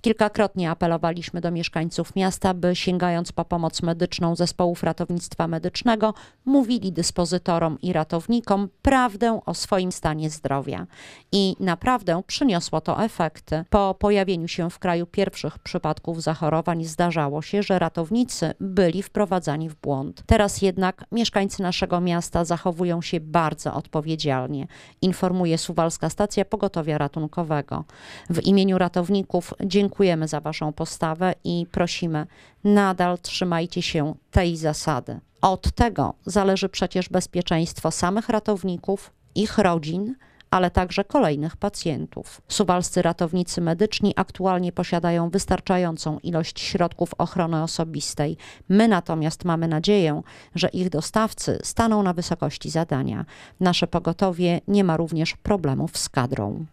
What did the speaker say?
Kilkakrotnie apelowaliśmy do mieszkańców miasta, by sięgając po pomoc medyczną zespołów ratownictwa medycznego, mówili dyspozytorom i ratownikom prawdę o swoim stanie zdrowia. I naprawdę przyniosło to efekty. Po pojawieniu się w kraju pierwszych przypadków zachorowań zdarzało się, że ratownicy byli wprowadzani w błąd. Teraz jednak mieszkańcy naszego miasta zachowują się bardzo odpowiedzialnie, informuje Suwalska Stacja Pogotowia Ratunkowego. W imieniu ratowników dziękuję dziękujemy za Waszą postawę i prosimy, nadal trzymajcie się tej zasady. Od tego zależy przecież bezpieczeństwo samych ratowników, ich rodzin, ale także kolejnych pacjentów. Suwalscy ratownicy medyczni aktualnie posiadają wystarczającą ilość środków ochrony osobistej. My natomiast mamy nadzieję, że ich dostawcy staną na wysokości zadania. Nasze pogotowie nie ma również problemów z kadrą.